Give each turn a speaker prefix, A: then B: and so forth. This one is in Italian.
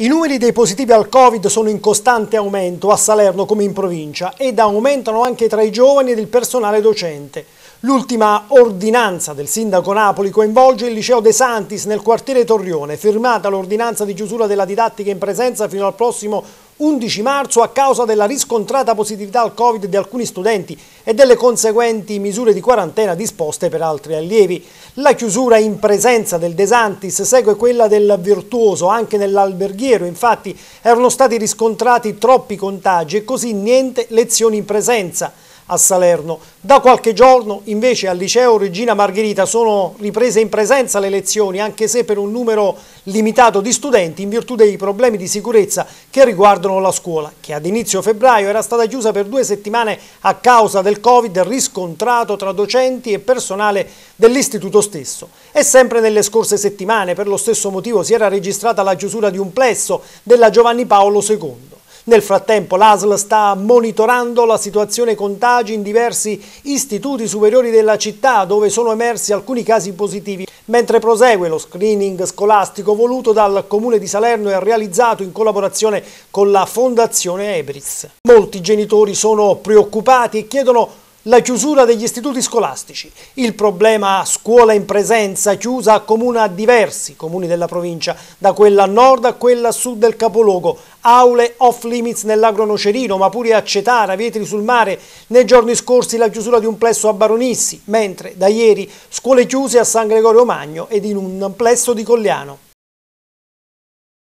A: I numeri dei positivi al Covid sono in costante aumento a Salerno come in provincia ed aumentano anche tra i giovani ed il personale docente. L'ultima ordinanza del sindaco Napoli coinvolge il liceo De Santis nel quartiere Torrione, firmata l'ordinanza di chiusura della didattica in presenza fino al prossimo 11 marzo a causa della riscontrata positività al Covid di alcuni studenti e delle conseguenti misure di quarantena disposte per altri allievi. La chiusura in presenza del Desantis segue quella del Virtuoso, anche nell'alberghiero infatti erano stati riscontrati troppi contagi e così niente lezioni in presenza a Salerno. Da qualche giorno invece al liceo Regina Margherita sono riprese in presenza le lezioni, anche se per un numero limitato di studenti in virtù dei problemi di sicurezza che riguardano la scuola, che ad inizio febbraio era stata chiusa per due settimane a causa del Covid riscontrato tra docenti e personale dell'istituto stesso. E sempre nelle scorse settimane per lo stesso motivo si era registrata la chiusura di un plesso della Giovanni Paolo II. Nel frattempo l'ASL sta monitorando la situazione contagi in diversi istituti superiori della città dove sono emersi alcuni casi positivi, mentre prosegue lo screening scolastico voluto dal Comune di Salerno e realizzato in collaborazione con la Fondazione Ebris. Molti genitori sono preoccupati e chiedono la chiusura degli istituti scolastici, il problema scuola in presenza chiusa accomuna diversi comuni della provincia, da quella a nord a quella a sud del capoluogo, aule off limits nell'agronocerino ma pure a Cetara, Vietri sul mare, nei giorni scorsi la chiusura di un plesso a Baronissi, mentre da ieri scuole chiuse a San Gregorio Magno ed in un plesso di Colliano.